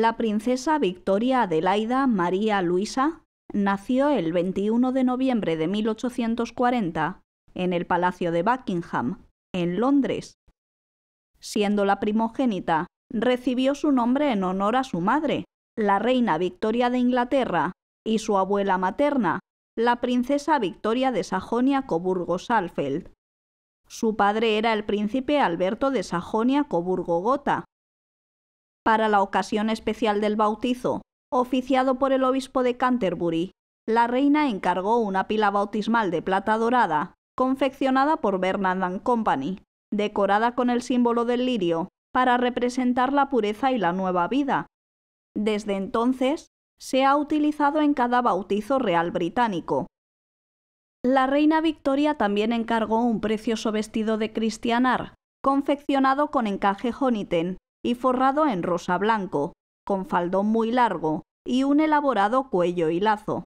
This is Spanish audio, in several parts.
La princesa Victoria Adelaida María Luisa nació el 21 de noviembre de 1840 en el Palacio de Buckingham, en Londres. Siendo la primogénita, recibió su nombre en honor a su madre, la reina Victoria de Inglaterra, y su abuela materna, la princesa Victoria de sajonia coburgo Salfeld. Su padre era el príncipe Alberto de Sajonia-Coburgo-Gotha, para la ocasión especial del bautizo, oficiado por el obispo de Canterbury. La reina encargó una pila bautismal de plata dorada, confeccionada por Bernard Company, decorada con el símbolo del lirio, para representar la pureza y la nueva vida. Desde entonces, se ha utilizado en cada bautizo real británico. La reina Victoria también encargó un precioso vestido de cristianar, confeccionado con encaje Honiten, y forrado en rosa blanco, con faldón muy largo y un elaborado cuello y lazo.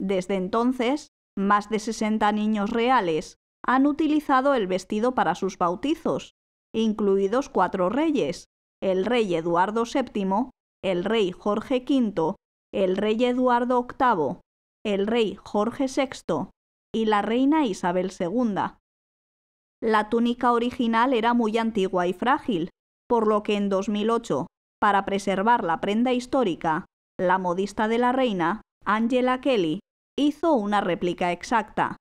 Desde entonces, más de 60 niños reales han utilizado el vestido para sus bautizos, incluidos cuatro reyes, el rey Eduardo VII, el rey Jorge V, el rey Eduardo VIII, el rey Jorge VI y la reina Isabel II. La túnica original era muy antigua y frágil, por lo que en 2008, para preservar la prenda histórica, la modista de la reina, Angela Kelly, hizo una réplica exacta.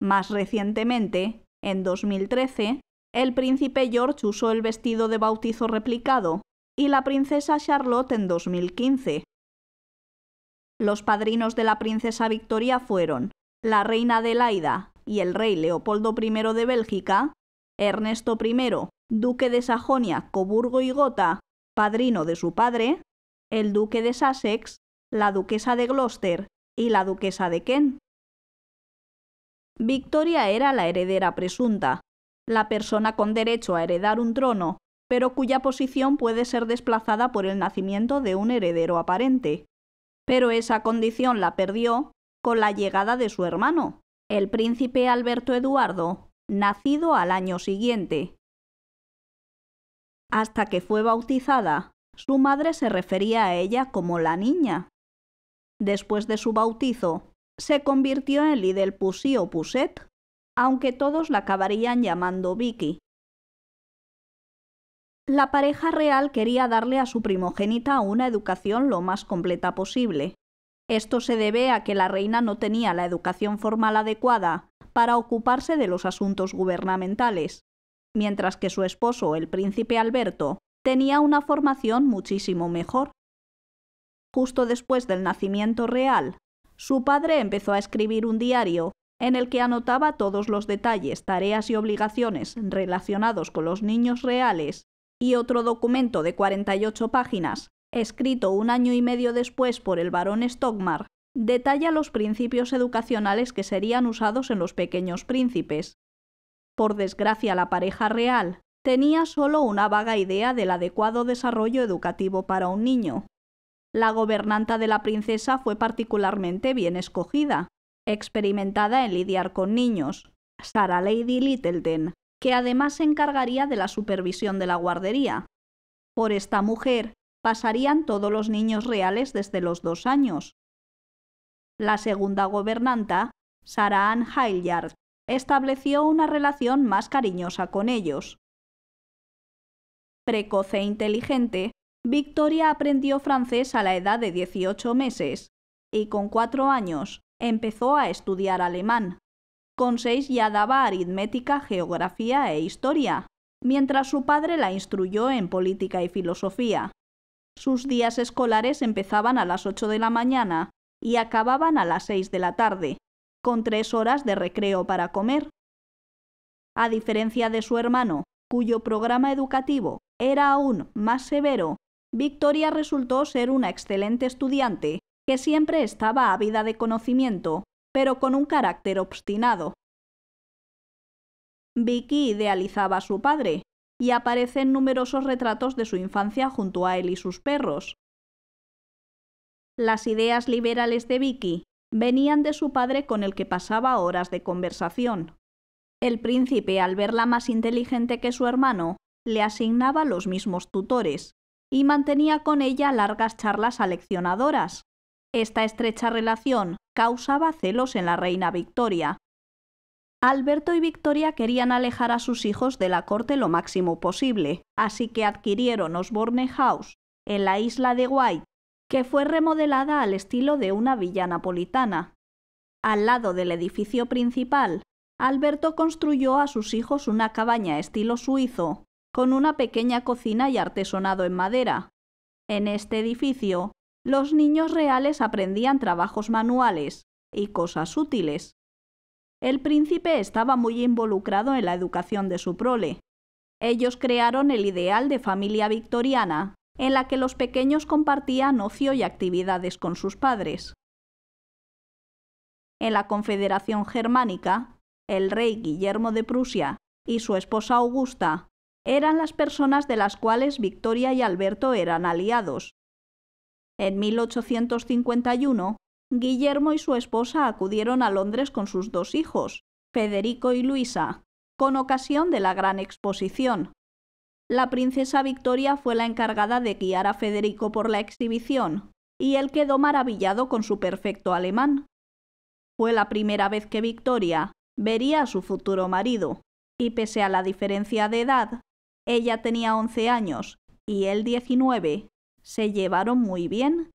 Más recientemente, en 2013, el príncipe George usó el vestido de bautizo replicado y la princesa Charlotte en 2015. Los padrinos de la princesa Victoria fueron la reina Adelaida y el rey Leopoldo I de Bélgica, Ernesto I, duque de Sajonia, Coburgo y Gotha, padrino de su padre, el duque de Sussex, la duquesa de Gloucester y la duquesa de Kent. Victoria era la heredera presunta, la persona con derecho a heredar un trono, pero cuya posición puede ser desplazada por el nacimiento de un heredero aparente. Pero esa condición la perdió con la llegada de su hermano, el príncipe Alberto Eduardo, nacido al año siguiente. Hasta que fue bautizada, su madre se refería a ella como la niña. Después de su bautizo, se convirtió en Lidl Pussy o Pusset, aunque todos la acabarían llamando Vicky. La pareja real quería darle a su primogénita una educación lo más completa posible. Esto se debe a que la reina no tenía la educación formal adecuada para ocuparse de los asuntos gubernamentales, mientras que su esposo, el príncipe Alberto, tenía una formación muchísimo mejor. Justo después del nacimiento real, su padre empezó a escribir un diario en el que anotaba todos los detalles, tareas y obligaciones relacionados con los niños reales, y otro documento de 48 páginas, escrito un año y medio después por el barón Stockmar, detalla los principios educacionales que serían usados en los pequeños príncipes, por desgracia, la pareja real tenía solo una vaga idea del adecuado desarrollo educativo para un niño. La gobernanta de la princesa fue particularmente bien escogida, experimentada en lidiar con niños, Sara Lady Littleton, que además se encargaría de la supervisión de la guardería. Por esta mujer pasarían todos los niños reales desde los dos años. La segunda gobernanta, Sara Ann Hailyard estableció una relación más cariñosa con ellos. Precoz e inteligente, Victoria aprendió francés a la edad de 18 meses y con cuatro años empezó a estudiar alemán. Con seis ya daba aritmética, geografía e historia, mientras su padre la instruyó en política y filosofía. Sus días escolares empezaban a las 8 de la mañana y acababan a las 6 de la tarde con tres horas de recreo para comer. A diferencia de su hermano, cuyo programa educativo era aún más severo, Victoria resultó ser una excelente estudiante que siempre estaba ávida de conocimiento, pero con un carácter obstinado. Vicky idealizaba a su padre, y aparecen numerosos retratos de su infancia junto a él y sus perros. Las ideas liberales de Vicky venían de su padre con el que pasaba horas de conversación. El príncipe, al verla más inteligente que su hermano, le asignaba los mismos tutores, y mantenía con ella largas charlas aleccionadoras. Esta estrecha relación causaba celos en la reina Victoria. Alberto y Victoria querían alejar a sus hijos de la corte lo máximo posible, así que adquirieron Osborne House, en la isla de White, que fue remodelada al estilo de una villa napolitana. Al lado del edificio principal, Alberto construyó a sus hijos una cabaña estilo suizo, con una pequeña cocina y artesonado en madera. En este edificio, los niños reales aprendían trabajos manuales y cosas útiles. El príncipe estaba muy involucrado en la educación de su prole. Ellos crearon el ideal de familia victoriana, en la que los pequeños compartían ocio y actividades con sus padres. En la Confederación Germánica, el rey Guillermo de Prusia y su esposa Augusta eran las personas de las cuales Victoria y Alberto eran aliados. En 1851, Guillermo y su esposa acudieron a Londres con sus dos hijos, Federico y Luisa, con ocasión de la Gran Exposición, la princesa Victoria fue la encargada de guiar a Federico por la exhibición, y él quedó maravillado con su perfecto alemán. Fue la primera vez que Victoria vería a su futuro marido, y pese a la diferencia de edad, ella tenía 11 años y él 19, se llevaron muy bien.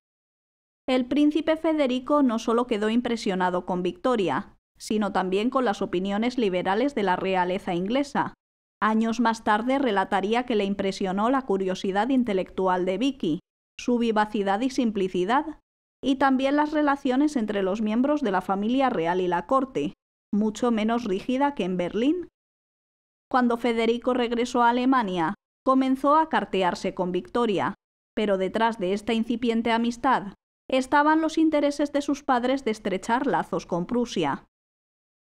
El príncipe Federico no solo quedó impresionado con Victoria, sino también con las opiniones liberales de la realeza inglesa, Años más tarde relataría que le impresionó la curiosidad intelectual de Vicky, su vivacidad y simplicidad, y también las relaciones entre los miembros de la familia real y la corte, mucho menos rígida que en Berlín. Cuando Federico regresó a Alemania, comenzó a cartearse con Victoria, pero detrás de esta incipiente amistad estaban los intereses de sus padres de estrechar lazos con Prusia.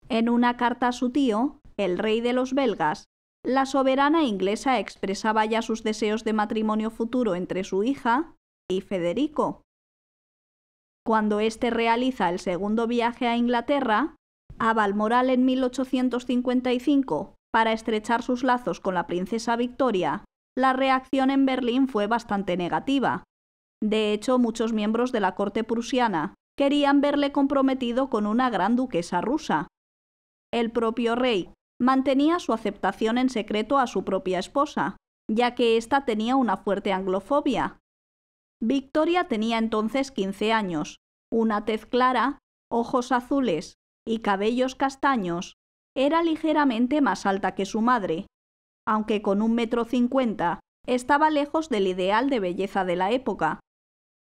En una carta a su tío, el rey de los belgas, la soberana inglesa expresaba ya sus deseos de matrimonio futuro entre su hija y Federico. Cuando éste realiza el segundo viaje a Inglaterra, a Balmoral en 1855, para estrechar sus lazos con la princesa Victoria, la reacción en Berlín fue bastante negativa. De hecho, muchos miembros de la corte prusiana querían verle comprometido con una gran duquesa rusa. El propio rey mantenía su aceptación en secreto a su propia esposa, ya que ésta tenía una fuerte anglofobia. Victoria tenía entonces 15 años, una tez clara, ojos azules y cabellos castaños. Era ligeramente más alta que su madre, aunque con un metro cincuenta estaba lejos del ideal de belleza de la época.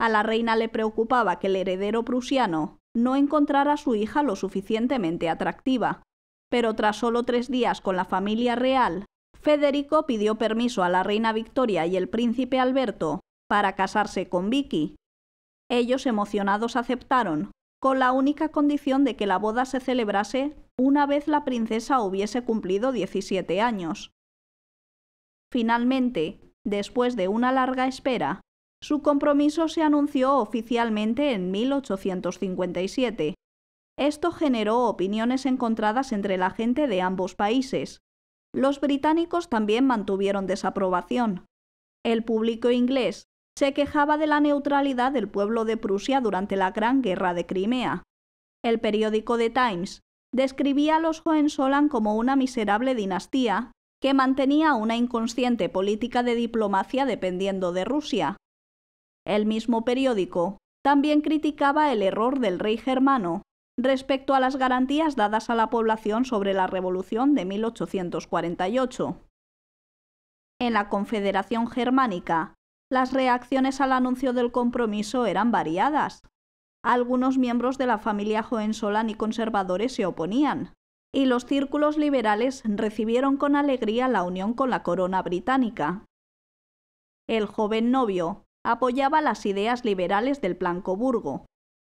A la reina le preocupaba que el heredero prusiano no encontrara a su hija lo suficientemente atractiva pero tras solo tres días con la familia real, Federico pidió permiso a la reina Victoria y el príncipe Alberto para casarse con Vicky. Ellos emocionados aceptaron, con la única condición de que la boda se celebrase una vez la princesa hubiese cumplido 17 años. Finalmente, después de una larga espera, su compromiso se anunció oficialmente en 1857. Esto generó opiniones encontradas entre la gente de ambos países. Los británicos también mantuvieron desaprobación. El público inglés se quejaba de la neutralidad del pueblo de Prusia durante la Gran Guerra de Crimea. El periódico The Times describía a los Hohenzollern como una miserable dinastía que mantenía una inconsciente política de diplomacia dependiendo de Rusia. El mismo periódico también criticaba el error del rey germano respecto a las garantías dadas a la población sobre la Revolución de 1848. En la Confederación Germánica, las reacciones al anuncio del compromiso eran variadas. Algunos miembros de la familia Hohenzollern y conservadores se oponían, y los círculos liberales recibieron con alegría la unión con la corona británica. El joven novio apoyaba las ideas liberales del plan Coburgo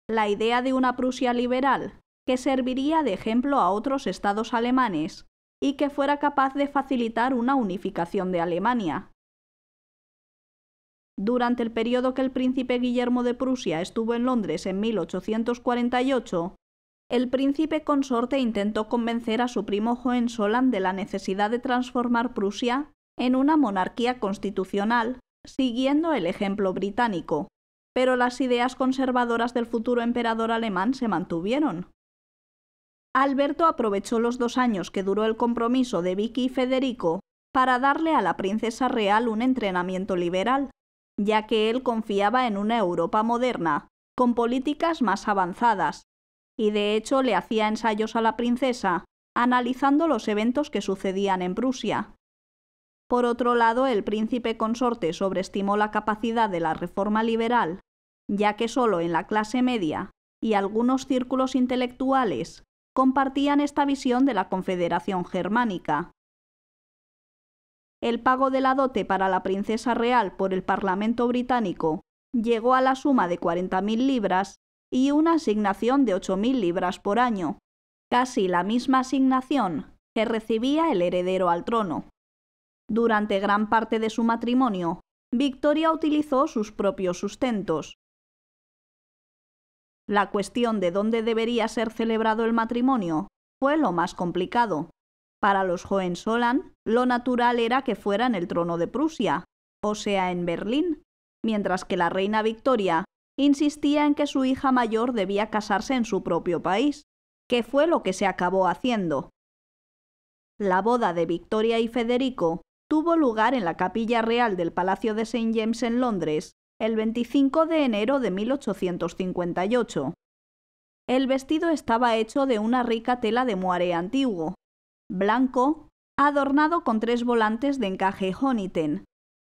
la idea de una Prusia liberal, que serviría de ejemplo a otros estados alemanes y que fuera capaz de facilitar una unificación de Alemania. Durante el periodo que el príncipe Guillermo de Prusia estuvo en Londres en 1848, el príncipe consorte intentó convencer a su primo Hohenzollern de la necesidad de transformar Prusia en una monarquía constitucional, siguiendo el ejemplo británico pero las ideas conservadoras del futuro emperador alemán se mantuvieron. Alberto aprovechó los dos años que duró el compromiso de Vicky y Federico para darle a la princesa real un entrenamiento liberal, ya que él confiaba en una Europa moderna, con políticas más avanzadas, y de hecho le hacía ensayos a la princesa, analizando los eventos que sucedían en Prusia. Por otro lado, el príncipe consorte sobreestimó la capacidad de la reforma liberal ya que solo en la clase media y algunos círculos intelectuales compartían esta visión de la Confederación Germánica. El pago de la dote para la princesa real por el Parlamento británico llegó a la suma de 40.000 libras y una asignación de 8.000 libras por año, casi la misma asignación que recibía el heredero al trono. Durante gran parte de su matrimonio, Victoria utilizó sus propios sustentos, la cuestión de dónde debería ser celebrado el matrimonio fue lo más complicado. Para los Hohenzollern, lo natural era que fuera en el trono de Prusia, o sea, en Berlín, mientras que la reina Victoria insistía en que su hija mayor debía casarse en su propio país, que fue lo que se acabó haciendo. La boda de Victoria y Federico tuvo lugar en la Capilla Real del Palacio de St. James en Londres el 25 de enero de 1858. El vestido estaba hecho de una rica tela de moaré antiguo, blanco, adornado con tres volantes de encaje Honiten.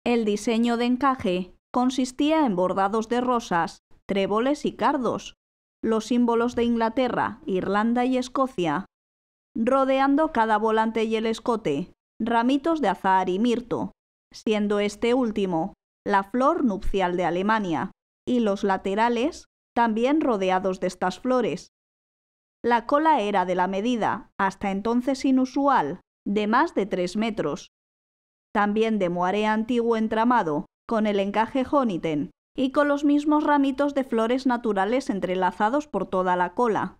El diseño de encaje consistía en bordados de rosas, tréboles y cardos, los símbolos de Inglaterra, Irlanda y Escocia, rodeando cada volante y el escote, ramitos de azahar y mirto, siendo este último la flor nupcial de Alemania, y los laterales también rodeados de estas flores. La cola era de la medida, hasta entonces inusual, de más de tres metros. También de moaré antiguo entramado, con el encaje Honiten, y con los mismos ramitos de flores naturales entrelazados por toda la cola.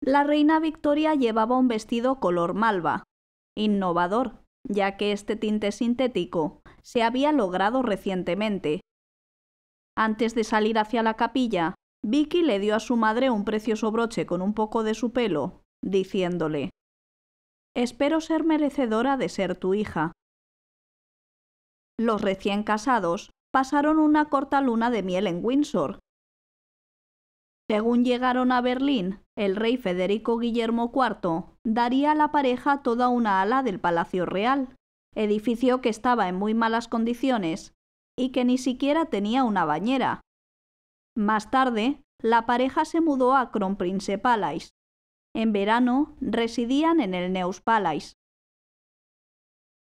La reina Victoria llevaba un vestido color malva, innovador, ya que este tinte sintético se había logrado recientemente. Antes de salir hacia la capilla, Vicky le dio a su madre un precioso broche con un poco de su pelo, diciéndole Espero ser merecedora de ser tu hija. Los recién casados pasaron una corta luna de miel en Windsor. Según llegaron a Berlín, el rey Federico Guillermo IV daría a la pareja toda una ala del Palacio Real, edificio que estaba en muy malas condiciones y que ni siquiera tenía una bañera. Más tarde, la pareja se mudó a Kronprince En verano residían en el Neus Palais.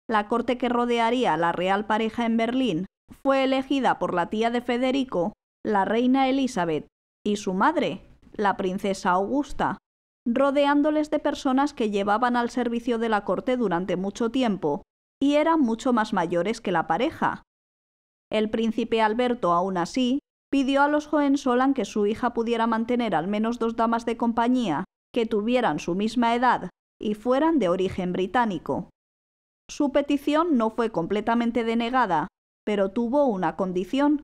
La corte que rodearía a la real pareja en Berlín fue elegida por la tía de Federico, la reina Elizabeth, y su madre, la princesa Augusta, rodeándoles de personas que llevaban al servicio de la corte durante mucho tiempo y eran mucho más mayores que la pareja. El príncipe Alberto, aún así, pidió a los Hohenzollern que su hija pudiera mantener al menos dos damas de compañía que tuvieran su misma edad y fueran de origen británico. Su petición no fue completamente denegada, pero tuvo una condición.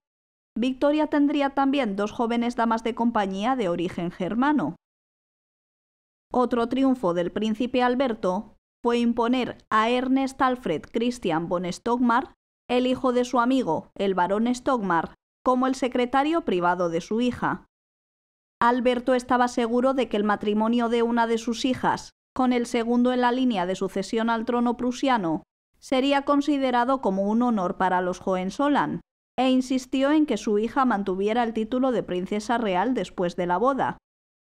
Victoria tendría también dos jóvenes damas de compañía de origen germano. Otro triunfo del príncipe Alberto fue imponer a Ernest Alfred Christian von Stockmar, el hijo de su amigo, el barón Stockmar, como el secretario privado de su hija. Alberto estaba seguro de que el matrimonio de una de sus hijas, con el segundo en la línea de sucesión al trono prusiano, sería considerado como un honor para los Hohenzollern, e insistió en que su hija mantuviera el título de princesa real después de la boda.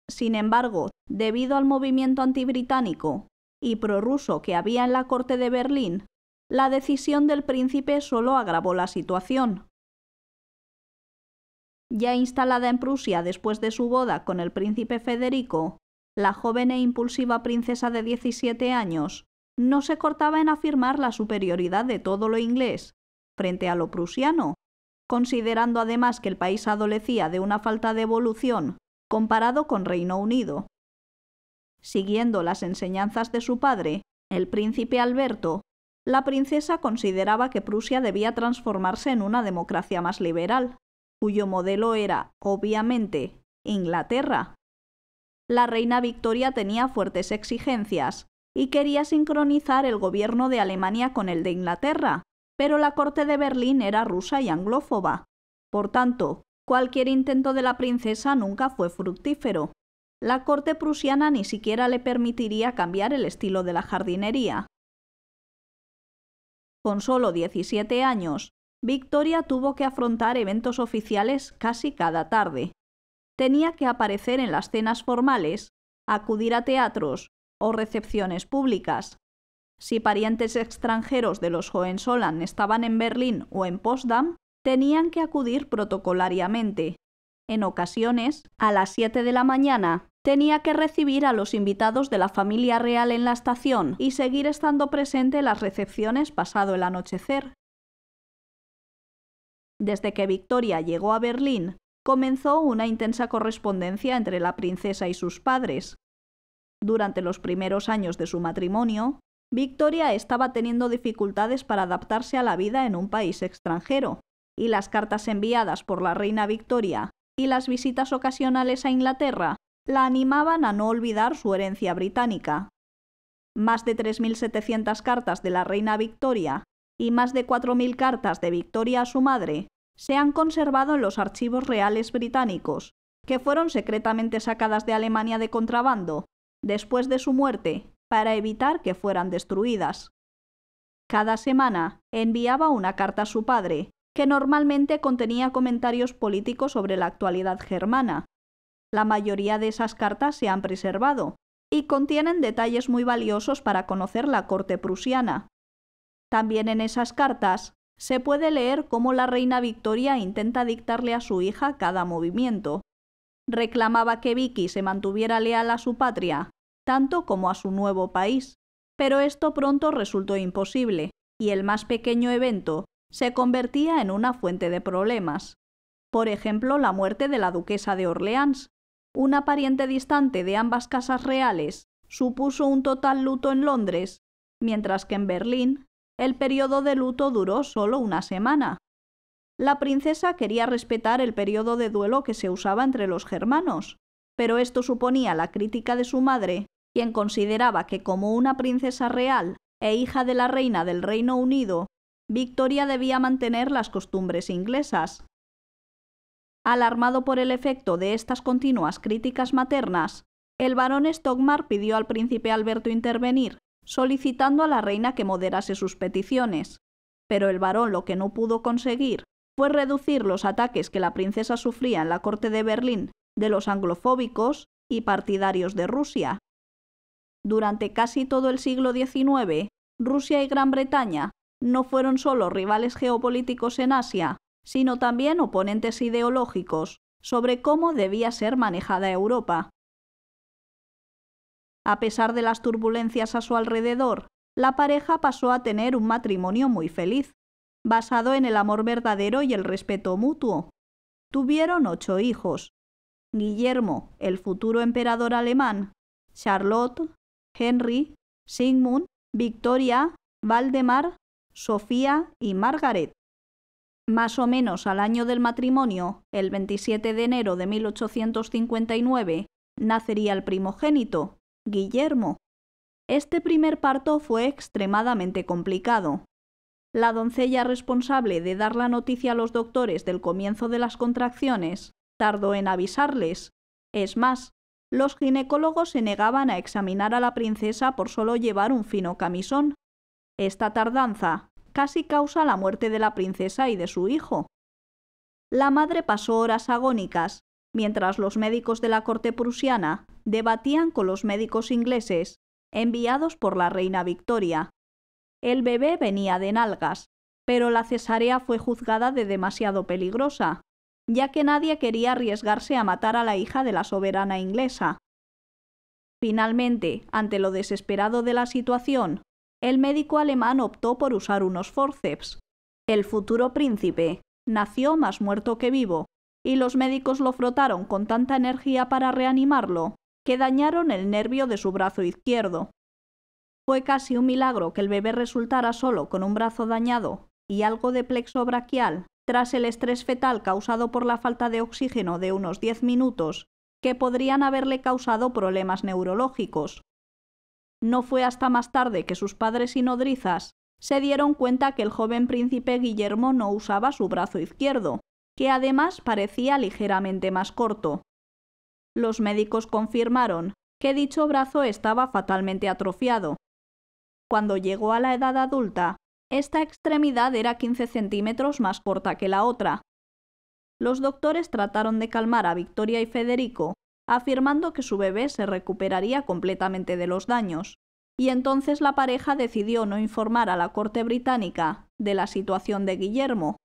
Sin embargo, debido al movimiento antibritánico, y prorruso que había en la corte de Berlín, la decisión del príncipe solo agravó la situación. Ya instalada en Prusia después de su boda con el príncipe Federico, la joven e impulsiva princesa de 17 años no se cortaba en afirmar la superioridad de todo lo inglés frente a lo prusiano, considerando además que el país adolecía de una falta de evolución comparado con Reino Unido. Siguiendo las enseñanzas de su padre, el príncipe Alberto, la princesa consideraba que Prusia debía transformarse en una democracia más liberal, cuyo modelo era, obviamente, Inglaterra. La reina Victoria tenía fuertes exigencias y quería sincronizar el gobierno de Alemania con el de Inglaterra, pero la corte de Berlín era rusa y anglófoba. Por tanto, cualquier intento de la princesa nunca fue fructífero la corte prusiana ni siquiera le permitiría cambiar el estilo de la jardinería. Con solo 17 años, Victoria tuvo que afrontar eventos oficiales casi cada tarde. Tenía que aparecer en las cenas formales, acudir a teatros o recepciones públicas. Si parientes extranjeros de los Hohenzollern estaban en Berlín o en Potsdam, tenían que acudir protocolariamente. En ocasiones, a las 7 de la mañana, tenía que recibir a los invitados de la familia real en la estación y seguir estando presente en las recepciones pasado el anochecer. Desde que Victoria llegó a Berlín, comenzó una intensa correspondencia entre la princesa y sus padres. Durante los primeros años de su matrimonio, Victoria estaba teniendo dificultades para adaptarse a la vida en un país extranjero, y las cartas enviadas por la reina Victoria y las visitas ocasionales a Inglaterra la animaban a no olvidar su herencia británica. Más de 3.700 cartas de la reina Victoria y más de 4.000 cartas de Victoria a su madre se han conservado en los archivos reales británicos, que fueron secretamente sacadas de Alemania de contrabando después de su muerte para evitar que fueran destruidas. Cada semana enviaba una carta a su padre, que normalmente contenía comentarios políticos sobre la actualidad germana, la mayoría de esas cartas se han preservado y contienen detalles muy valiosos para conocer la corte prusiana. También en esas cartas se puede leer cómo la reina Victoria intenta dictarle a su hija cada movimiento. Reclamaba que Vicky se mantuviera leal a su patria, tanto como a su nuevo país, pero esto pronto resultó imposible, y el más pequeño evento se convertía en una fuente de problemas. Por ejemplo, la muerte de la duquesa de Orleans, una pariente distante de ambas casas reales supuso un total luto en Londres, mientras que en Berlín el periodo de luto duró solo una semana. La princesa quería respetar el periodo de duelo que se usaba entre los germanos, pero esto suponía la crítica de su madre, quien consideraba que como una princesa real e hija de la reina del Reino Unido, Victoria debía mantener las costumbres inglesas. Alarmado por el efecto de estas continuas críticas maternas, el barón Stockmar pidió al príncipe Alberto intervenir, solicitando a la reina que moderase sus peticiones. Pero el barón lo que no pudo conseguir fue reducir los ataques que la princesa sufría en la corte de Berlín de los anglofóbicos y partidarios de Rusia. Durante casi todo el siglo XIX, Rusia y Gran Bretaña no fueron solo rivales geopolíticos en Asia, sino también oponentes ideológicos sobre cómo debía ser manejada Europa. A pesar de las turbulencias a su alrededor, la pareja pasó a tener un matrimonio muy feliz, basado en el amor verdadero y el respeto mutuo. Tuvieron ocho hijos. Guillermo, el futuro emperador alemán, Charlotte, Henry, Sigmund, Victoria, Valdemar, Sofía y Margaret. Más o menos al año del matrimonio, el 27 de enero de 1859, nacería el primogénito, Guillermo. Este primer parto fue extremadamente complicado. La doncella responsable de dar la noticia a los doctores del comienzo de las contracciones tardó en avisarles. Es más, los ginecólogos se negaban a examinar a la princesa por solo llevar un fino camisón. Esta tardanza casi causa la muerte de la princesa y de su hijo. La madre pasó horas agónicas, mientras los médicos de la corte prusiana debatían con los médicos ingleses, enviados por la reina Victoria. El bebé venía de nalgas, pero la cesárea fue juzgada de demasiado peligrosa, ya que nadie quería arriesgarse a matar a la hija de la soberana inglesa. Finalmente, ante lo desesperado de la situación, el médico alemán optó por usar unos forceps. El futuro príncipe nació más muerto que vivo, y los médicos lo frotaron con tanta energía para reanimarlo que dañaron el nervio de su brazo izquierdo. Fue casi un milagro que el bebé resultara solo con un brazo dañado y algo de plexo braquial tras el estrés fetal causado por la falta de oxígeno de unos 10 minutos, que podrían haberle causado problemas neurológicos. No fue hasta más tarde que sus padres y nodrizas se dieron cuenta que el joven príncipe Guillermo no usaba su brazo izquierdo, que además parecía ligeramente más corto. Los médicos confirmaron que dicho brazo estaba fatalmente atrofiado. Cuando llegó a la edad adulta, esta extremidad era 15 centímetros más corta que la otra. Los doctores trataron de calmar a Victoria y Federico afirmando que su bebé se recuperaría completamente de los daños, y entonces la pareja decidió no informar a la corte británica de la situación de Guillermo,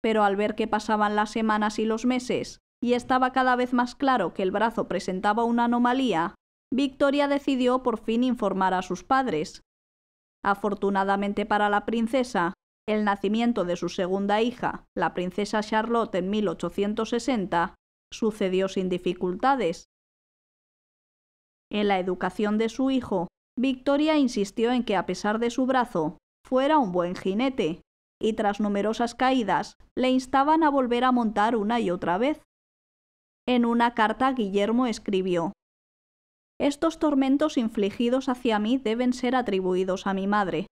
pero al ver que pasaban las semanas y los meses, y estaba cada vez más claro que el brazo presentaba una anomalía, Victoria decidió por fin informar a sus padres. Afortunadamente para la princesa, el nacimiento de su segunda hija, la princesa Charlotte en 1860, sucedió sin dificultades. En la educación de su hijo, Victoria insistió en que a pesar de su brazo, fuera un buen jinete, y tras numerosas caídas le instaban a volver a montar una y otra vez. En una carta Guillermo escribió Estos tormentos infligidos hacia mí deben ser atribuidos a mi madre.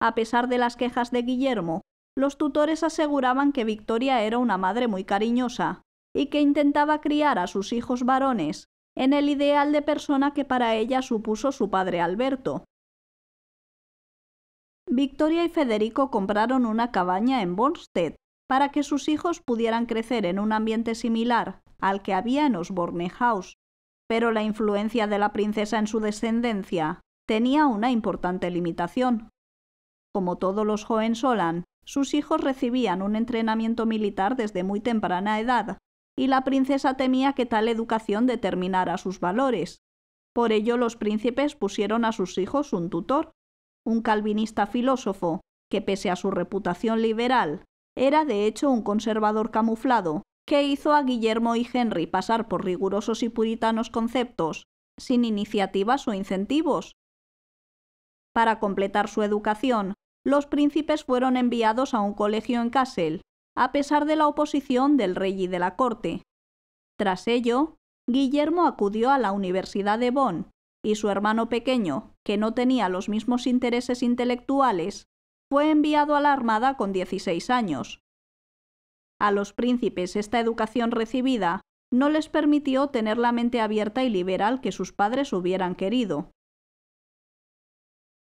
A pesar de las quejas de Guillermo, los tutores aseguraban que Victoria era una madre muy cariñosa, y que intentaba criar a sus hijos varones en el ideal de persona que para ella supuso su padre Alberto. Victoria y Federico compraron una cabaña en Bornstedt, para que sus hijos pudieran crecer en un ambiente similar al que había en Osborne House, pero la influencia de la princesa en su descendencia tenía una importante limitación. Como todos los Hohenzollern, sus hijos recibían un entrenamiento militar desde muy temprana edad y la princesa temía que tal educación determinara sus valores. Por ello los príncipes pusieron a sus hijos un tutor, un calvinista filósofo, que pese a su reputación liberal, era de hecho un conservador camuflado, que hizo a Guillermo y Henry pasar por rigurosos y puritanos conceptos, sin iniciativas o incentivos. Para completar su educación, los príncipes fueron enviados a un colegio en Kassel, a pesar de la oposición del rey y de la corte. Tras ello, Guillermo acudió a la Universidad de Bonn y su hermano pequeño, que no tenía los mismos intereses intelectuales, fue enviado a la Armada con 16 años. A los príncipes esta educación recibida no les permitió tener la mente abierta y liberal que sus padres hubieran querido.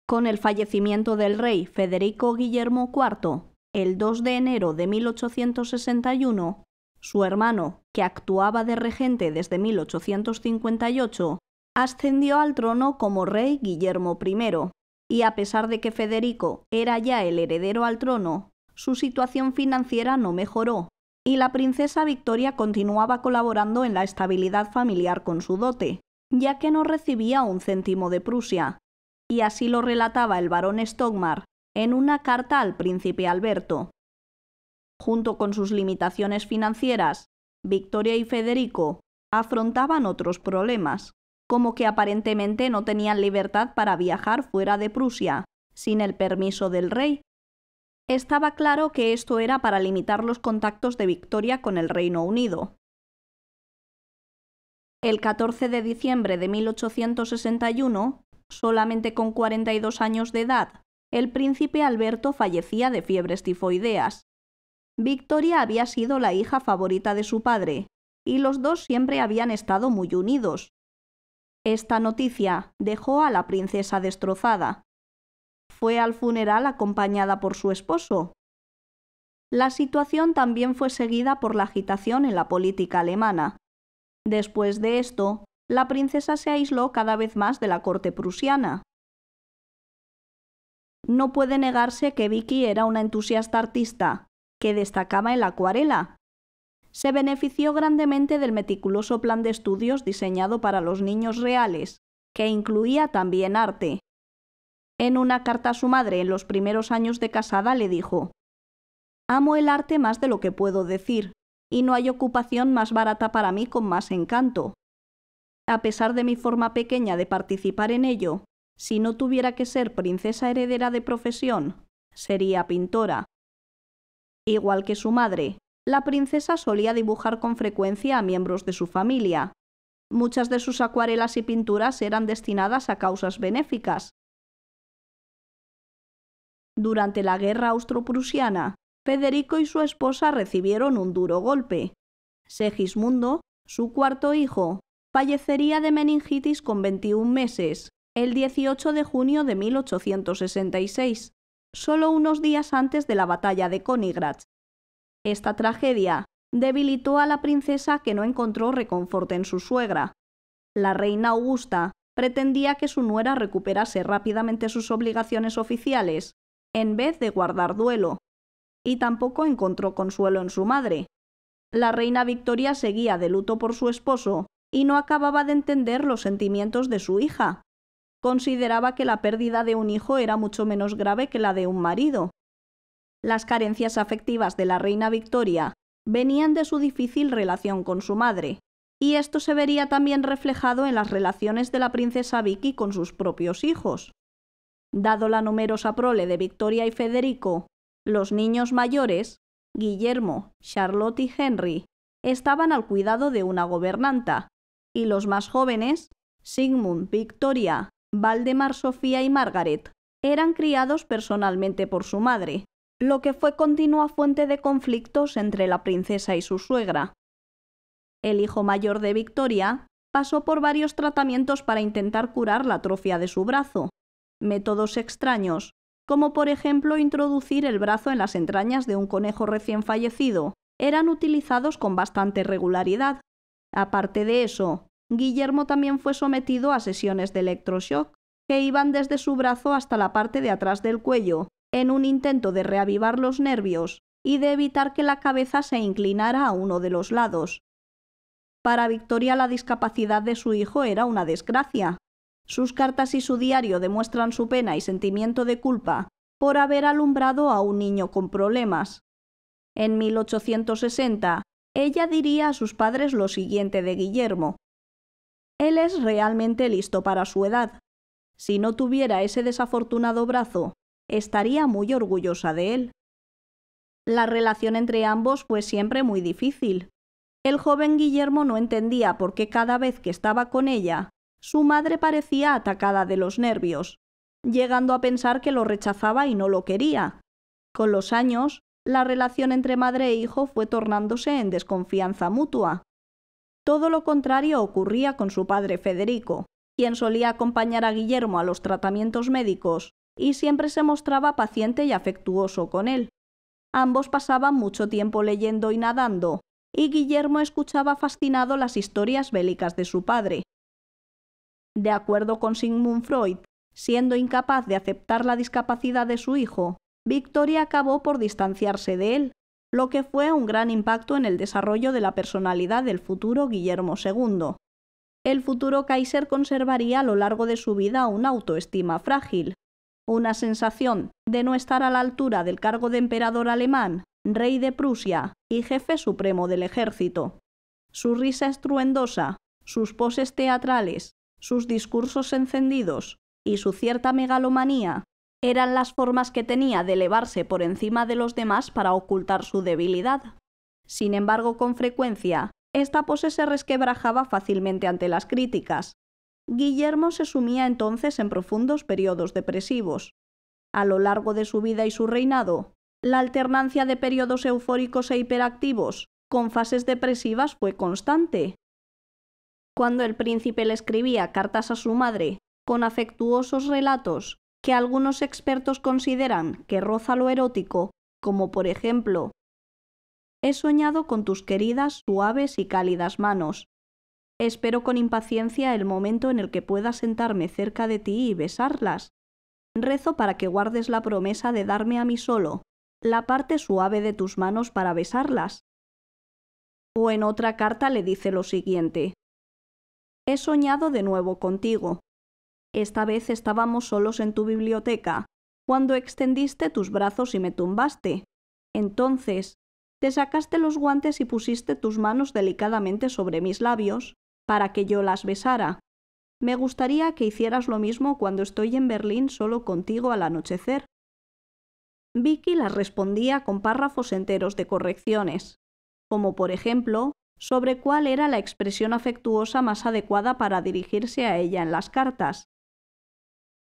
Con el fallecimiento del rey Federico Guillermo IV, el 2 de enero de 1861, su hermano, que actuaba de regente desde 1858, ascendió al trono como rey Guillermo I, y a pesar de que Federico era ya el heredero al trono, su situación financiera no mejoró, y la princesa Victoria continuaba colaborando en la estabilidad familiar con su dote, ya que no recibía un céntimo de Prusia, y así lo relataba el barón Stockmar en una carta al príncipe Alberto. Junto con sus limitaciones financieras, Victoria y Federico afrontaban otros problemas, como que aparentemente no tenían libertad para viajar fuera de Prusia, sin el permiso del rey. Estaba claro que esto era para limitar los contactos de Victoria con el Reino Unido. El 14 de diciembre de 1861, solamente con 42 años de edad, el príncipe Alberto fallecía de fiebres tifoideas. Victoria había sido la hija favorita de su padre, y los dos siempre habían estado muy unidos. Esta noticia dejó a la princesa destrozada. Fue al funeral acompañada por su esposo. La situación también fue seguida por la agitación en la política alemana. Después de esto, la princesa se aisló cada vez más de la corte prusiana, no puede negarse que Vicky era una entusiasta artista, que destacaba en la acuarela. Se benefició grandemente del meticuloso plan de estudios diseñado para los niños reales, que incluía también arte. En una carta a su madre en los primeros años de casada le dijo, Amo el arte más de lo que puedo decir, y no hay ocupación más barata para mí con más encanto. A pesar de mi forma pequeña de participar en ello, si no tuviera que ser princesa heredera de profesión, sería pintora. Igual que su madre, la princesa solía dibujar con frecuencia a miembros de su familia. Muchas de sus acuarelas y pinturas eran destinadas a causas benéficas. Durante la guerra austroprusiana, Federico y su esposa recibieron un duro golpe. Segismundo, su cuarto hijo, fallecería de meningitis con 21 meses el 18 de junio de 1866, solo unos días antes de la batalla de Königgrätz. Esta tragedia debilitó a la princesa que no encontró reconforte en su suegra. La reina Augusta pretendía que su nuera recuperase rápidamente sus obligaciones oficiales, en vez de guardar duelo, y tampoco encontró consuelo en su madre. La reina Victoria seguía de luto por su esposo y no acababa de entender los sentimientos de su hija, consideraba que la pérdida de un hijo era mucho menos grave que la de un marido. Las carencias afectivas de la reina Victoria venían de su difícil relación con su madre, y esto se vería también reflejado en las relaciones de la princesa Vicky con sus propios hijos. Dado la numerosa prole de Victoria y Federico, los niños mayores, Guillermo, Charlotte y Henry, estaban al cuidado de una gobernanta, y los más jóvenes, Sigmund, Victoria, Valdemar, Sofía y Margaret, eran criados personalmente por su madre, lo que fue continua fuente de conflictos entre la princesa y su suegra. El hijo mayor de Victoria pasó por varios tratamientos para intentar curar la atrofia de su brazo, métodos extraños, como por ejemplo introducir el brazo en las entrañas de un conejo recién fallecido, eran utilizados con bastante regularidad. Aparte de eso, Guillermo también fue sometido a sesiones de electroshock, que iban desde su brazo hasta la parte de atrás del cuello, en un intento de reavivar los nervios y de evitar que la cabeza se inclinara a uno de los lados. Para Victoria la discapacidad de su hijo era una desgracia. Sus cartas y su diario demuestran su pena y sentimiento de culpa por haber alumbrado a un niño con problemas. En 1860, ella diría a sus padres lo siguiente de Guillermo. Él es realmente listo para su edad. Si no tuviera ese desafortunado brazo, estaría muy orgullosa de él. La relación entre ambos fue siempre muy difícil. El joven Guillermo no entendía por qué cada vez que estaba con ella, su madre parecía atacada de los nervios, llegando a pensar que lo rechazaba y no lo quería. Con los años, la relación entre madre e hijo fue tornándose en desconfianza mutua, todo lo contrario ocurría con su padre Federico, quien solía acompañar a Guillermo a los tratamientos médicos y siempre se mostraba paciente y afectuoso con él. Ambos pasaban mucho tiempo leyendo y nadando, y Guillermo escuchaba fascinado las historias bélicas de su padre. De acuerdo con Sigmund Freud, siendo incapaz de aceptar la discapacidad de su hijo, Victoria acabó por distanciarse de él lo que fue un gran impacto en el desarrollo de la personalidad del futuro Guillermo II. El futuro Kaiser conservaría a lo largo de su vida una autoestima frágil, una sensación de no estar a la altura del cargo de emperador alemán, rey de Prusia y jefe supremo del ejército. Su risa estruendosa, sus poses teatrales, sus discursos encendidos y su cierta megalomanía eran las formas que tenía de elevarse por encima de los demás para ocultar su debilidad. Sin embargo, con frecuencia, esta pose se resquebrajaba fácilmente ante las críticas. Guillermo se sumía entonces en profundos periodos depresivos. A lo largo de su vida y su reinado, la alternancia de periodos eufóricos e hiperactivos con fases depresivas fue constante. Cuando el príncipe le escribía cartas a su madre con afectuosos relatos que algunos expertos consideran que roza lo erótico, como por ejemplo, He soñado con tus queridas, suaves y cálidas manos. Espero con impaciencia el momento en el que pueda sentarme cerca de ti y besarlas. Rezo para que guardes la promesa de darme a mí solo, la parte suave de tus manos para besarlas. O en otra carta le dice lo siguiente. He soñado de nuevo contigo esta vez estábamos solos en tu biblioteca, cuando extendiste tus brazos y me tumbaste. Entonces, te sacaste los guantes y pusiste tus manos delicadamente sobre mis labios, para que yo las besara. Me gustaría que hicieras lo mismo cuando estoy en Berlín solo contigo al anochecer. Vicky las respondía con párrafos enteros de correcciones, como por ejemplo, sobre cuál era la expresión afectuosa más adecuada para dirigirse a ella en las cartas.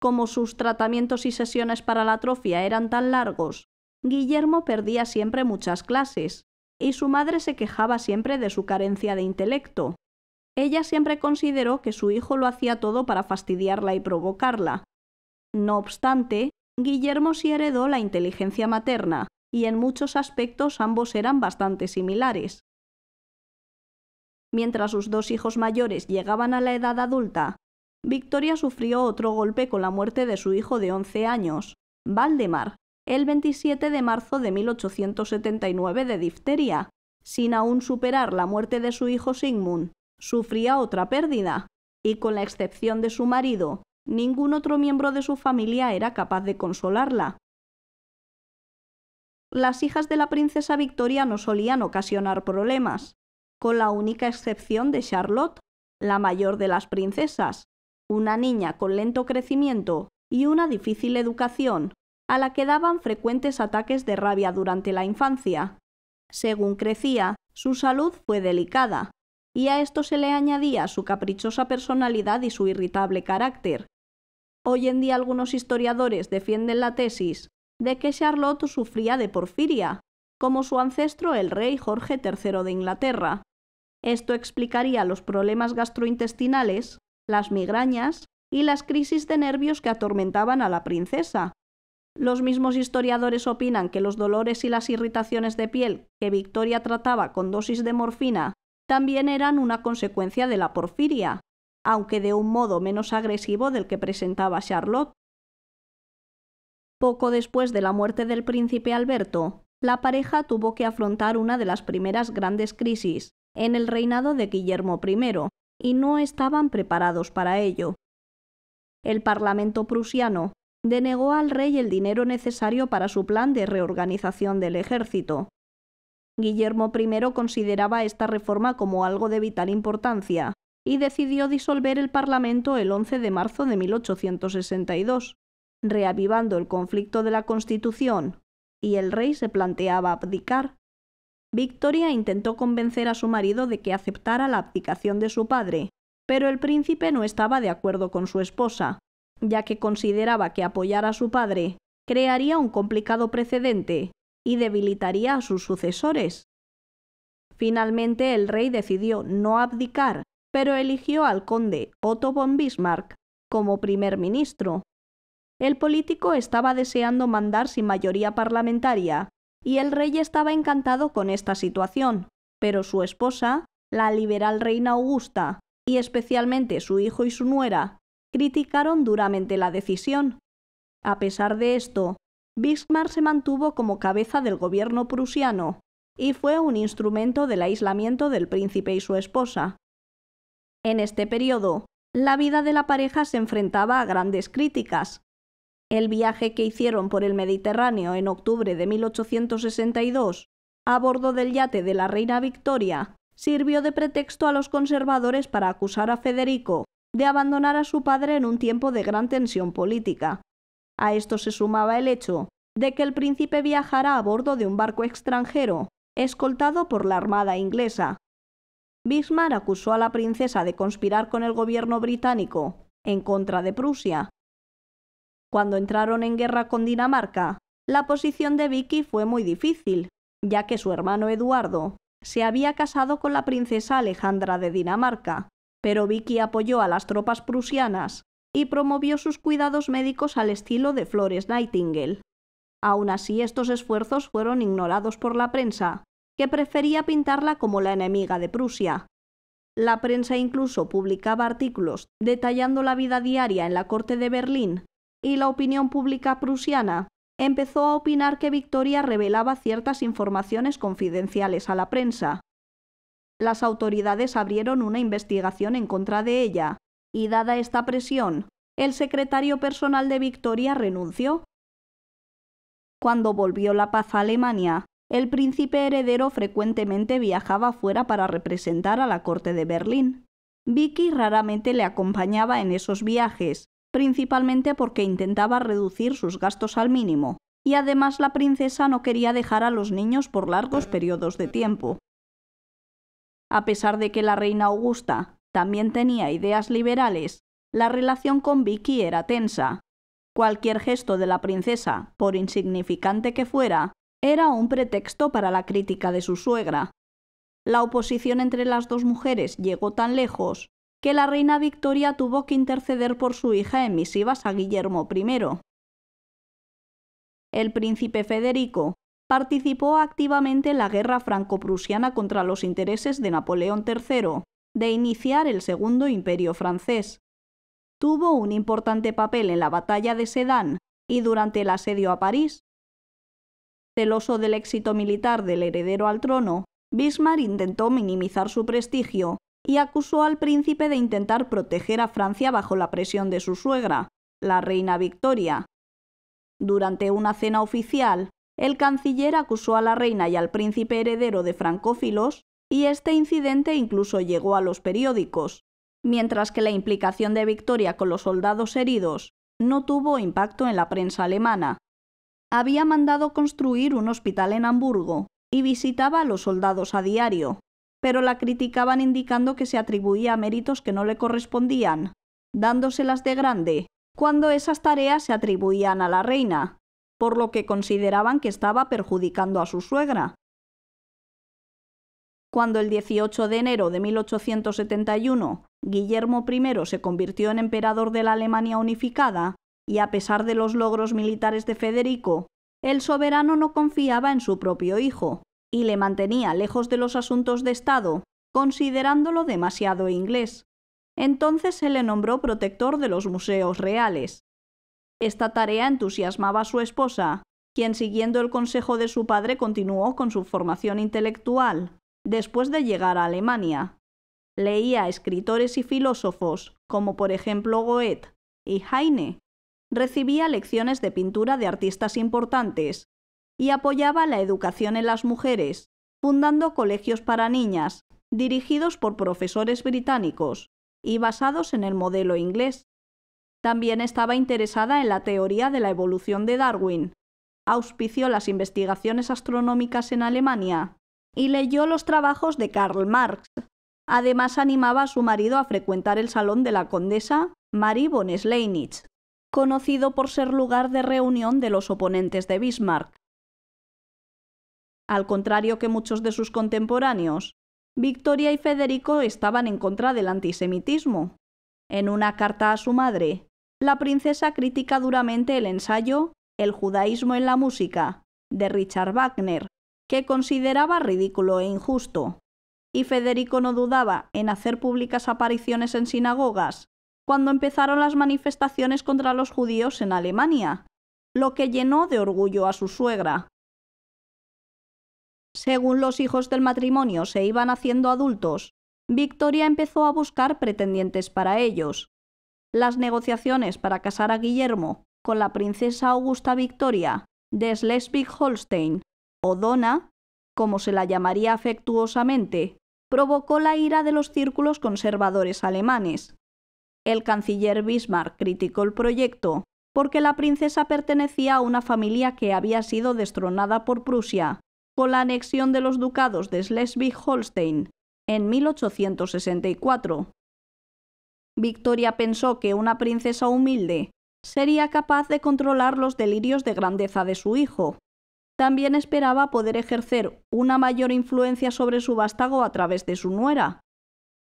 Como sus tratamientos y sesiones para la atrofia eran tan largos, Guillermo perdía siempre muchas clases, y su madre se quejaba siempre de su carencia de intelecto. Ella siempre consideró que su hijo lo hacía todo para fastidiarla y provocarla. No obstante, Guillermo sí heredó la inteligencia materna, y en muchos aspectos ambos eran bastante similares. Mientras sus dos hijos mayores llegaban a la edad adulta, Victoria sufrió otro golpe con la muerte de su hijo de 11 años, Valdemar, el 27 de marzo de 1879 de difteria. Sin aún superar la muerte de su hijo Sigmund, sufría otra pérdida, y con la excepción de su marido, ningún otro miembro de su familia era capaz de consolarla. Las hijas de la princesa Victoria no solían ocasionar problemas, con la única excepción de Charlotte, la mayor de las princesas, una niña con lento crecimiento y una difícil educación, a la que daban frecuentes ataques de rabia durante la infancia. Según crecía, su salud fue delicada, y a esto se le añadía su caprichosa personalidad y su irritable carácter. Hoy en día algunos historiadores defienden la tesis de que Charlotte sufría de porfiria, como su ancestro el rey Jorge III de Inglaterra. Esto explicaría los problemas gastrointestinales las migrañas y las crisis de nervios que atormentaban a la princesa. Los mismos historiadores opinan que los dolores y las irritaciones de piel que Victoria trataba con dosis de morfina también eran una consecuencia de la porfiria, aunque de un modo menos agresivo del que presentaba Charlotte. Poco después de la muerte del príncipe Alberto, la pareja tuvo que afrontar una de las primeras grandes crisis, en el reinado de Guillermo I, y no estaban preparados para ello. El Parlamento prusiano denegó al rey el dinero necesario para su plan de reorganización del ejército. Guillermo I consideraba esta reforma como algo de vital importancia y decidió disolver el Parlamento el 11 de marzo de 1862, reavivando el conflicto de la Constitución, y el rey se planteaba abdicar. Victoria intentó convencer a su marido de que aceptara la abdicación de su padre, pero el príncipe no estaba de acuerdo con su esposa, ya que consideraba que apoyar a su padre crearía un complicado precedente y debilitaría a sus sucesores. Finalmente el rey decidió no abdicar, pero eligió al conde Otto von Bismarck como primer ministro. El político estaba deseando mandar sin mayoría parlamentaria y el rey estaba encantado con esta situación, pero su esposa, la liberal reina Augusta, y especialmente su hijo y su nuera, criticaron duramente la decisión. A pesar de esto, Bismarck se mantuvo como cabeza del gobierno prusiano y fue un instrumento del aislamiento del príncipe y su esposa. En este periodo, la vida de la pareja se enfrentaba a grandes críticas, el viaje que hicieron por el Mediterráneo en octubre de 1862, a bordo del yate de la reina Victoria, sirvió de pretexto a los conservadores para acusar a Federico de abandonar a su padre en un tiempo de gran tensión política. A esto se sumaba el hecho de que el príncipe viajara a bordo de un barco extranjero, escoltado por la Armada inglesa. Bismarck acusó a la princesa de conspirar con el gobierno británico en contra de Prusia cuando entraron en guerra con Dinamarca, la posición de Vicky fue muy difícil, ya que su hermano Eduardo se había casado con la princesa Alejandra de Dinamarca, pero Vicky apoyó a las tropas prusianas y promovió sus cuidados médicos al estilo de Flores Nightingale. Aún así, estos esfuerzos fueron ignorados por la prensa, que prefería pintarla como la enemiga de Prusia. La prensa incluso publicaba artículos detallando la vida diaria en la corte de Berlín y la opinión pública prusiana empezó a opinar que Victoria revelaba ciertas informaciones confidenciales a la prensa. Las autoridades abrieron una investigación en contra de ella, y dada esta presión, el secretario personal de Victoria renunció. Cuando volvió la paz a Alemania, el príncipe heredero frecuentemente viajaba fuera para representar a la corte de Berlín. Vicky raramente le acompañaba en esos viajes, principalmente porque intentaba reducir sus gastos al mínimo, y además la princesa no quería dejar a los niños por largos periodos de tiempo. A pesar de que la reina Augusta también tenía ideas liberales, la relación con Vicky era tensa. Cualquier gesto de la princesa, por insignificante que fuera, era un pretexto para la crítica de su suegra. La oposición entre las dos mujeres llegó tan lejos que la reina Victoria tuvo que interceder por su hija en misivas a Guillermo I. El príncipe Federico participó activamente en la guerra franco-prusiana contra los intereses de Napoleón III, de iniciar el Segundo Imperio francés. Tuvo un importante papel en la batalla de Sedán y durante el asedio a París. Celoso del éxito militar del heredero al trono, Bismarck intentó minimizar su prestigio y acusó al príncipe de intentar proteger a Francia bajo la presión de su suegra, la reina Victoria. Durante una cena oficial, el canciller acusó a la reina y al príncipe heredero de francófilos, y este incidente incluso llegó a los periódicos, mientras que la implicación de Victoria con los soldados heridos no tuvo impacto en la prensa alemana. Había mandado construir un hospital en Hamburgo y visitaba a los soldados a diario, pero la criticaban indicando que se atribuía méritos que no le correspondían, dándoselas de grande, cuando esas tareas se atribuían a la reina, por lo que consideraban que estaba perjudicando a su suegra. Cuando el 18 de enero de 1871 Guillermo I se convirtió en emperador de la Alemania unificada, y a pesar de los logros militares de Federico, el soberano no confiaba en su propio hijo, y le mantenía lejos de los asuntos de Estado, considerándolo demasiado inglés. Entonces se le nombró protector de los museos reales. Esta tarea entusiasmaba a su esposa, quien siguiendo el consejo de su padre continuó con su formación intelectual, después de llegar a Alemania. Leía a escritores y filósofos, como por ejemplo Goethe y Heine. Recibía lecciones de pintura de artistas importantes y apoyaba la educación en las mujeres, fundando colegios para niñas, dirigidos por profesores británicos y basados en el modelo inglés. También estaba interesada en la teoría de la evolución de Darwin, auspició las investigaciones astronómicas en Alemania y leyó los trabajos de Karl Marx. Además animaba a su marido a frecuentar el salón de la condesa Marie von Schleinitz, conocido por ser lugar de reunión de los oponentes de Bismarck. Al contrario que muchos de sus contemporáneos, Victoria y Federico estaban en contra del antisemitismo. En una carta a su madre, la princesa critica duramente el ensayo El judaísmo en la música, de Richard Wagner, que consideraba ridículo e injusto. Y Federico no dudaba en hacer públicas apariciones en sinagogas cuando empezaron las manifestaciones contra los judíos en Alemania, lo que llenó de orgullo a su suegra. Según los hijos del matrimonio se iban haciendo adultos, Victoria empezó a buscar pretendientes para ellos. Las negociaciones para casar a Guillermo con la princesa Augusta Victoria de Schleswig-Holstein, o Donna, como se la llamaría afectuosamente, provocó la ira de los círculos conservadores alemanes. El canciller Bismarck criticó el proyecto porque la princesa pertenecía a una familia que había sido destronada por Prusia con la anexión de los ducados de Schleswig-Holstein en 1864. Victoria pensó que una princesa humilde sería capaz de controlar los delirios de grandeza de su hijo. También esperaba poder ejercer una mayor influencia sobre su vástago a través de su nuera.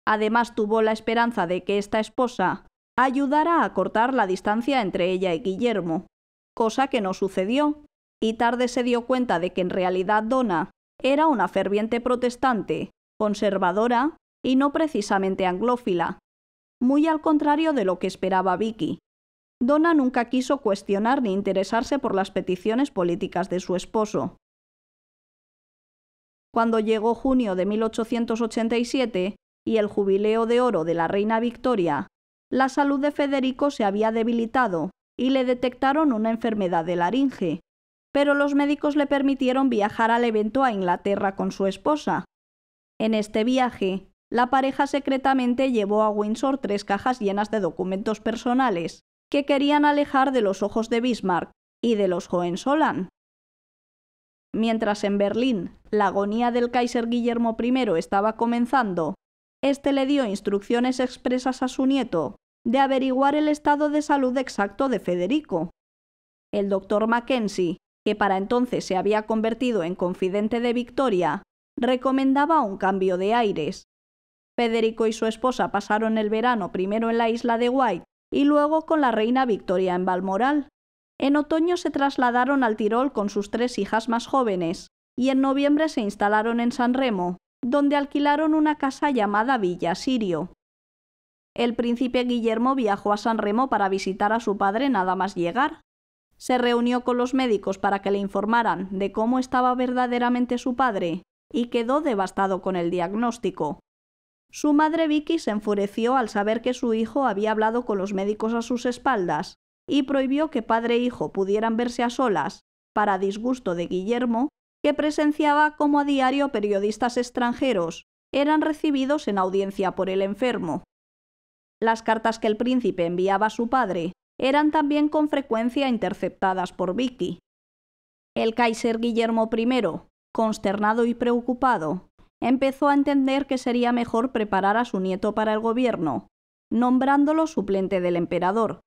Además tuvo la esperanza de que esta esposa ayudara a cortar la distancia entre ella y Guillermo, cosa que no sucedió, y tarde se dio cuenta de que en realidad Donna era una ferviente protestante, conservadora y no precisamente anglófila, muy al contrario de lo que esperaba Vicky. Donna nunca quiso cuestionar ni interesarse por las peticiones políticas de su esposo. Cuando llegó junio de 1887 y el jubileo de oro de la reina Victoria, la salud de Federico se había debilitado y le detectaron una enfermedad de laringe, pero los médicos le permitieron viajar al evento a Inglaterra con su esposa. En este viaje, la pareja secretamente llevó a Windsor tres cajas llenas de documentos personales, que querían alejar de los ojos de Bismarck y de los Hohenzollern. Mientras en Berlín la agonía del Kaiser Guillermo I estaba comenzando, este le dio instrucciones expresas a su nieto de averiguar el estado de salud exacto de Federico. El doctor Mackenzie que para entonces se había convertido en confidente de Victoria, recomendaba un cambio de aires. Federico y su esposa pasaron el verano primero en la isla de Guay y luego con la reina Victoria en Balmoral. En otoño se trasladaron al Tirol con sus tres hijas más jóvenes y en noviembre se instalaron en San Remo, donde alquilaron una casa llamada Villa Sirio. El príncipe Guillermo viajó a San Remo para visitar a su padre nada más llegar. Se reunió con los médicos para que le informaran de cómo estaba verdaderamente su padre y quedó devastado con el diagnóstico. Su madre Vicky se enfureció al saber que su hijo había hablado con los médicos a sus espaldas y prohibió que padre e hijo pudieran verse a solas, para disgusto de Guillermo, que presenciaba como a diario periodistas extranjeros eran recibidos en audiencia por el enfermo. Las cartas que el príncipe enviaba a su padre eran también con frecuencia interceptadas por Vicky. El Kaiser Guillermo I, consternado y preocupado, empezó a entender que sería mejor preparar a su nieto para el gobierno, nombrándolo suplente del emperador.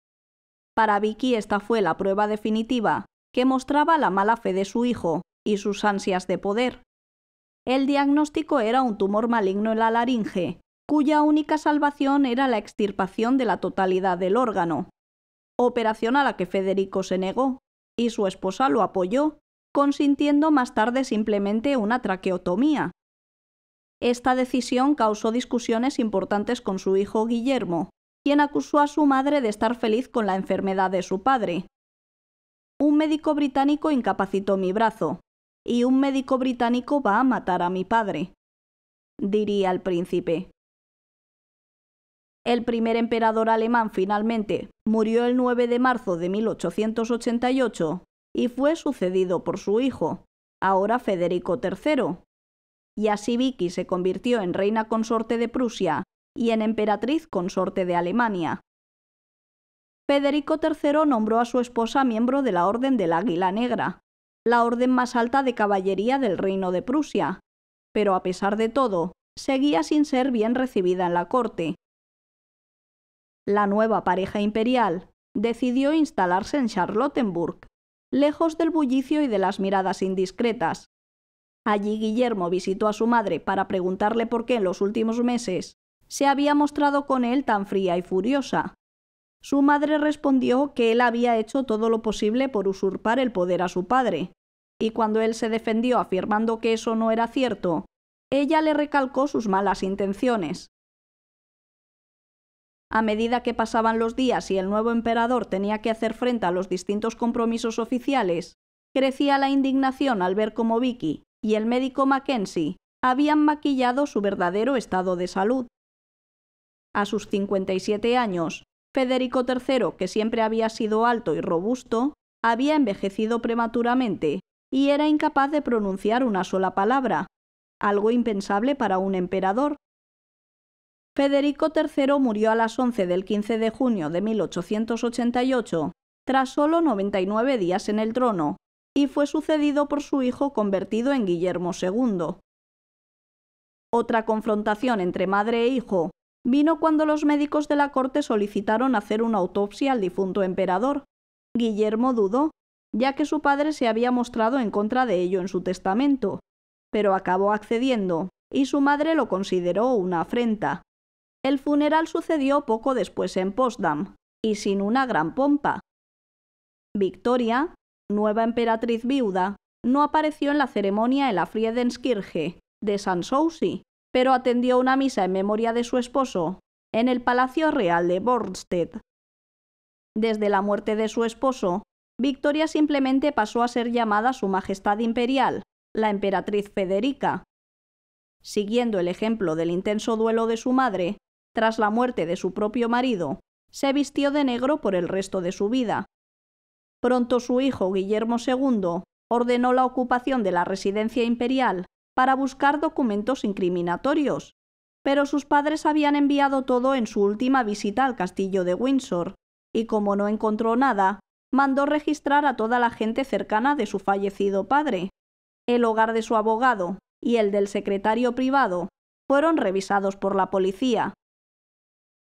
Para Vicky esta fue la prueba definitiva que mostraba la mala fe de su hijo y sus ansias de poder. El diagnóstico era un tumor maligno en la laringe, cuya única salvación era la extirpación de la totalidad del órgano operación a la que Federico se negó, y su esposa lo apoyó, consintiendo más tarde simplemente una traqueotomía. Esta decisión causó discusiones importantes con su hijo Guillermo, quien acusó a su madre de estar feliz con la enfermedad de su padre. Un médico británico incapacitó mi brazo, y un médico británico va a matar a mi padre, diría el príncipe. El primer emperador alemán finalmente murió el 9 de marzo de 1888 y fue sucedido por su hijo, ahora Federico III. Y así Vicky se convirtió en reina consorte de Prusia y en emperatriz consorte de Alemania. Federico III nombró a su esposa miembro de la Orden del Águila Negra, la orden más alta de caballería del reino de Prusia, pero a pesar de todo, seguía sin ser bien recibida en la corte, la nueva pareja imperial decidió instalarse en Charlottenburg, lejos del bullicio y de las miradas indiscretas. Allí Guillermo visitó a su madre para preguntarle por qué en los últimos meses se había mostrado con él tan fría y furiosa. Su madre respondió que él había hecho todo lo posible por usurpar el poder a su padre, y cuando él se defendió afirmando que eso no era cierto, ella le recalcó sus malas intenciones, a medida que pasaban los días y el nuevo emperador tenía que hacer frente a los distintos compromisos oficiales, crecía la indignación al ver cómo Vicky y el médico Mackenzie habían maquillado su verdadero estado de salud. A sus 57 años, Federico III, que siempre había sido alto y robusto, había envejecido prematuramente y era incapaz de pronunciar una sola palabra, algo impensable para un emperador, Federico III murió a las 11 del 15 de junio de 1888, tras solo 99 días en el trono, y fue sucedido por su hijo convertido en Guillermo II. Otra confrontación entre madre e hijo vino cuando los médicos de la corte solicitaron hacer una autopsia al difunto emperador. Guillermo dudó, ya que su padre se había mostrado en contra de ello en su testamento, pero acabó accediendo, y su madre lo consideró una afrenta. El funeral sucedió poco después en Potsdam, y sin una gran pompa. Victoria, nueva emperatriz viuda, no apareció en la ceremonia en la Friedenskirche de Sanssouci, pero atendió una misa en memoria de su esposo en el Palacio Real de Bornstedt. Desde la muerte de su esposo, Victoria simplemente pasó a ser llamada Su Majestad Imperial, la emperatriz Federica. Siguiendo el ejemplo del intenso duelo de su madre, tras la muerte de su propio marido, se vistió de negro por el resto de su vida. Pronto su hijo Guillermo II ordenó la ocupación de la residencia imperial para buscar documentos incriminatorios, pero sus padres habían enviado todo en su última visita al castillo de Windsor, y como no encontró nada, mandó registrar a toda la gente cercana de su fallecido padre. El hogar de su abogado y el del secretario privado fueron revisados por la policía,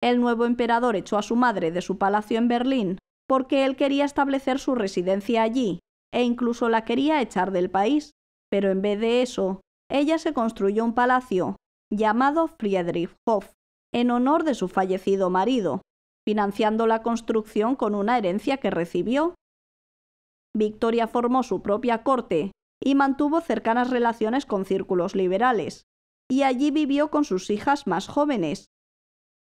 el nuevo emperador echó a su madre de su palacio en Berlín porque él quería establecer su residencia allí, e incluso la quería echar del país, pero en vez de eso, ella se construyó un palacio, llamado Hof, en honor de su fallecido marido, financiando la construcción con una herencia que recibió. Victoria formó su propia corte y mantuvo cercanas relaciones con círculos liberales, y allí vivió con sus hijas más jóvenes,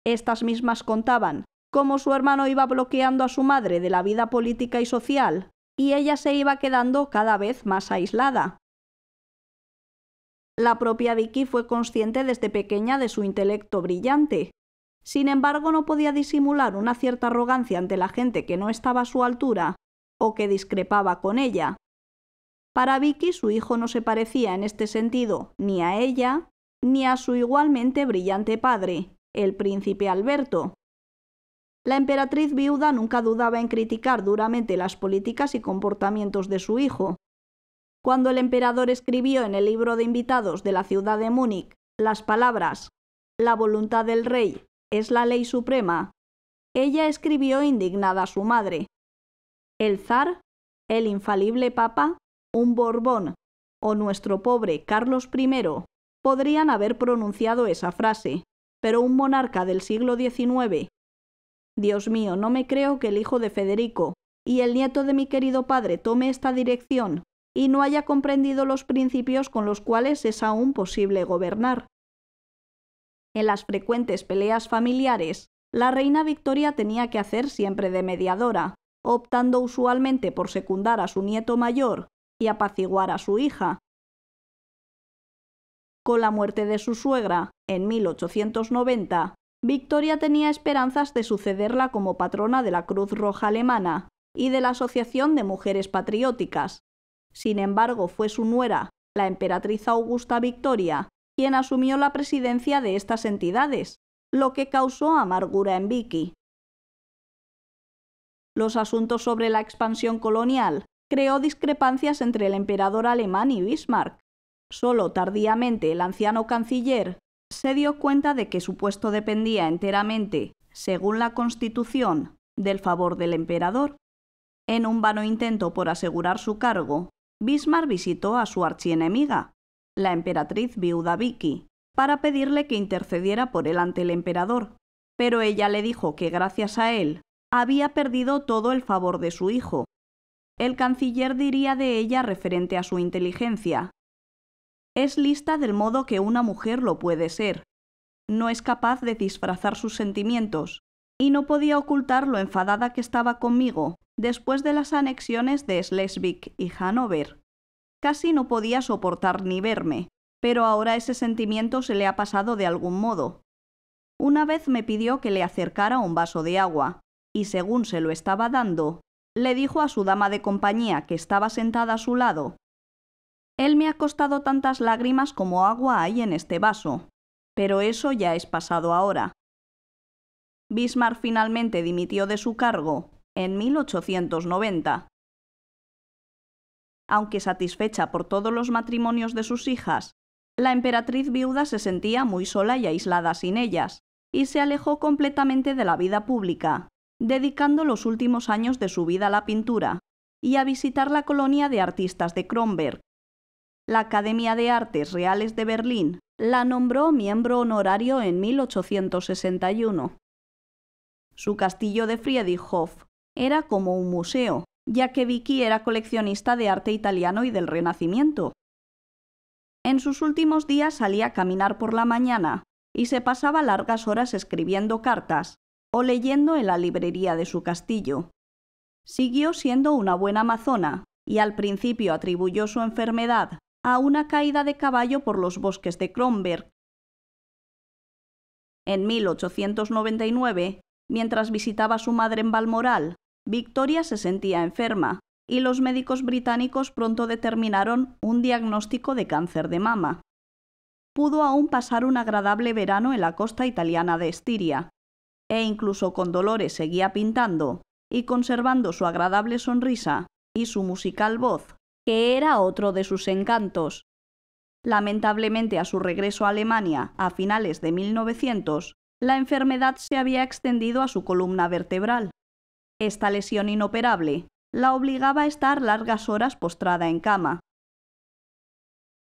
estas mismas contaban cómo su hermano iba bloqueando a su madre de la vida política y social, y ella se iba quedando cada vez más aislada. La propia Vicky fue consciente desde pequeña de su intelecto brillante. Sin embargo, no podía disimular una cierta arrogancia ante la gente que no estaba a su altura o que discrepaba con ella. Para Vicky su hijo no se parecía en este sentido ni a ella ni a su igualmente brillante padre, el príncipe Alberto. La emperatriz viuda nunca dudaba en criticar duramente las políticas y comportamientos de su hijo. Cuando el emperador escribió en el libro de invitados de la ciudad de Múnich las palabras La voluntad del rey es la ley suprema, ella escribió indignada a su madre. El zar, el infalible papa, un Borbón o nuestro pobre Carlos I podrían haber pronunciado esa frase pero un monarca del siglo XIX. Dios mío, no me creo que el hijo de Federico y el nieto de mi querido padre tome esta dirección y no haya comprendido los principios con los cuales es aún posible gobernar. En las frecuentes peleas familiares, la reina Victoria tenía que hacer siempre de mediadora, optando usualmente por secundar a su nieto mayor y apaciguar a su hija. Con la muerte de su suegra, en 1890, Victoria tenía esperanzas de sucederla como patrona de la Cruz Roja Alemana y de la Asociación de Mujeres Patrióticas. Sin embargo, fue su nuera, la emperatriz Augusta Victoria, quien asumió la presidencia de estas entidades, lo que causó amargura en Vicky. Los asuntos sobre la expansión colonial creó discrepancias entre el emperador alemán y Bismarck. Solo tardíamente el anciano canciller se dio cuenta de que su puesto dependía enteramente, según la Constitución, del favor del emperador. En un vano intento por asegurar su cargo, Bismarck visitó a su archienemiga, la emperatriz viuda Vicky, para pedirle que intercediera por él ante el emperador, pero ella le dijo que gracias a él había perdido todo el favor de su hijo. El canciller diría de ella referente a su inteligencia, es lista del modo que una mujer lo puede ser. No es capaz de disfrazar sus sentimientos, y no podía ocultar lo enfadada que estaba conmigo después de las anexiones de Schleswig y Hanover. Casi no podía soportar ni verme, pero ahora ese sentimiento se le ha pasado de algún modo. Una vez me pidió que le acercara un vaso de agua, y según se lo estaba dando, le dijo a su dama de compañía que estaba sentada a su lado él me ha costado tantas lágrimas como agua hay en este vaso. Pero eso ya es pasado ahora. Bismarck finalmente dimitió de su cargo en 1890. Aunque satisfecha por todos los matrimonios de sus hijas, la emperatriz viuda se sentía muy sola y aislada sin ellas, y se alejó completamente de la vida pública, dedicando los últimos años de su vida a la pintura y a visitar la colonia de artistas de Kronberg, la Academia de Artes Reales de Berlín la nombró miembro honorario en 1861. Su castillo de Friedrichshof era como un museo, ya que Vicky era coleccionista de arte italiano y del Renacimiento. En sus últimos días salía a caminar por la mañana y se pasaba largas horas escribiendo cartas o leyendo en la librería de su castillo. Siguió siendo una buena amazona y al principio atribuyó su enfermedad a una caída de caballo por los bosques de Kronberg. En 1899, mientras visitaba a su madre en Balmoral, Victoria se sentía enferma y los médicos británicos pronto determinaron un diagnóstico de cáncer de mama. Pudo aún pasar un agradable verano en la costa italiana de Estiria, e incluso con dolores seguía pintando y conservando su agradable sonrisa y su musical voz que era otro de sus encantos. Lamentablemente, a su regreso a Alemania, a finales de 1900, la enfermedad se había extendido a su columna vertebral. Esta lesión inoperable la obligaba a estar largas horas postrada en cama.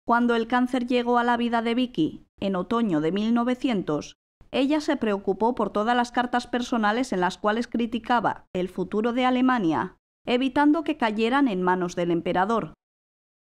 Cuando el cáncer llegó a la vida de Vicky, en otoño de 1900, ella se preocupó por todas las cartas personales en las cuales criticaba el futuro de Alemania evitando que cayeran en manos del emperador.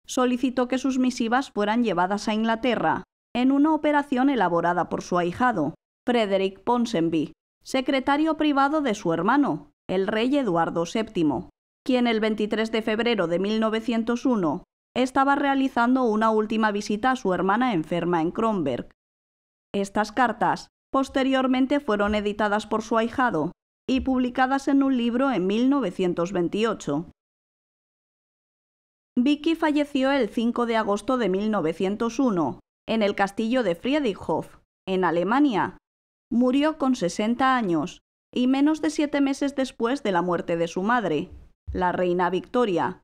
Solicitó que sus misivas fueran llevadas a Inglaterra, en una operación elaborada por su ahijado, Frederick Ponsonby, secretario privado de su hermano, el rey Eduardo VII, quien el 23 de febrero de 1901 estaba realizando una última visita a su hermana enferma en Kronberg. Estas cartas posteriormente fueron editadas por su ahijado y publicadas en un libro en 1928. Vicky falleció el 5 de agosto de 1901, en el castillo de Friedrichhof, en Alemania. Murió con 60 años y menos de siete meses después de la muerte de su madre, la reina Victoria.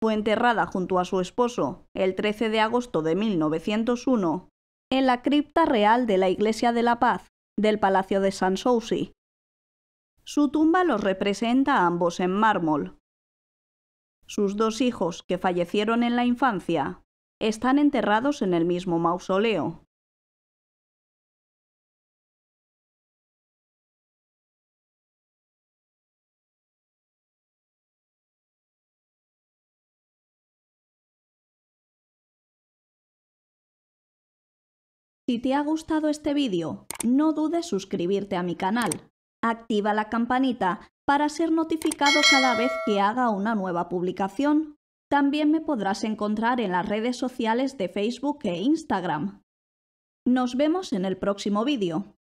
Fue enterrada junto a su esposo el 13 de agosto de 1901 en la cripta real de la Iglesia de la Paz del Palacio de Sanssouci, su tumba los representa ambos en mármol. Sus dos hijos, que fallecieron en la infancia, están enterrados en el mismo mausoleo. Si te ha gustado este vídeo, no dudes suscribirte a mi canal. Activa la campanita para ser notificado cada vez que haga una nueva publicación. También me podrás encontrar en las redes sociales de Facebook e Instagram. Nos vemos en el próximo vídeo.